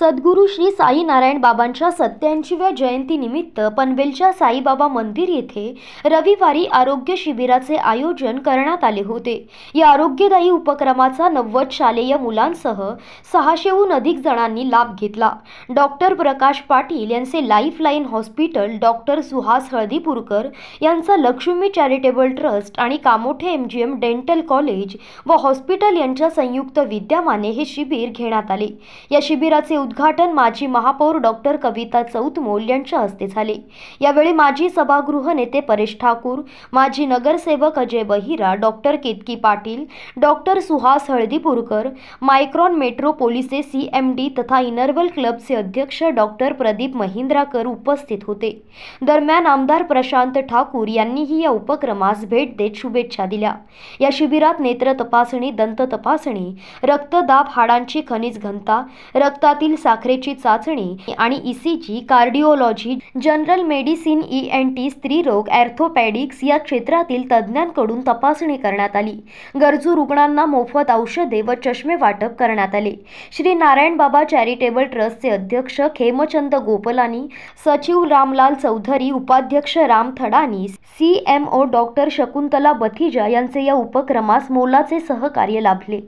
सद्गुरू श्री साई नारायण बाबांच्या सत्याऐंशीव्या जयंतीनिमित्त पनवेलच्या साईबाबा मंदिर येथे रविवारी आरोग्य शिबिराचे आयोजन करण्यात आले होते या आरोग्यदायी उपक्रमाचा नव्वद शालेय मुलांसह सहाशेहून अधिक जणांनी लाभ घेतला डॉक्टर प्रकाश पाटील यांचे lifeline hospital doctor Suhas Haldipurkar यांचा लक्ष्मी चॅरिटेबल ट्रस्ट आणि कामोठे एम डेंटल कॉलेज व हॉस्पिटल यांच्या संयुक्त विद्यमाने हे शिबिर घेण्यात आले या शिबिराचे उद्घाटन माजी महापौर डॉक्टर कविता चौतमोल यांच्या हस्ते झाले यावेळी माजी सभागृह नेते परेश ठाकूर माजी नगरसेवक Ajay Bahira doctor Ketaki Patil doctor Suhas Haldipurkar Micron metro पोलिसचे सी एम डी तथा इनरवल क्लबचे अध्यक्ष डॉक्टर प्रदीप महिंद्राकर उपस्थित होते दरम्यान आमदार प्रशांत ठाकूर यांनीही या उपक्रमास भेट देत शुभेच्छा दिल्या या शिबिरात नेत्र तपासणी दंत तपासणी रक्तदाब हाडांची खनिज घनता रक्तातील साखरेची चाचणी आणि ECG cardiology general medicine E N T स्त्रीरोग ॲर्थोपॅडिक्स या क्षेत्रातील तज्ज्ञांकडून तपासणी करण्यात आली गरजू रुग्णांना मोफत औषधे व चष्मे वाटप करण्यात आले श्री नारायण बाबा चॅरिटेबल ट्रस्टचे अध्यक्ष खेमचंद गोपलानी सचिव रामलाल चौधरी उपाध्यक्ष Ram Thadani C M O doctor Shakuntala Bathija यांचे या उपक्रमास मोलाचे सहकार्य लाभले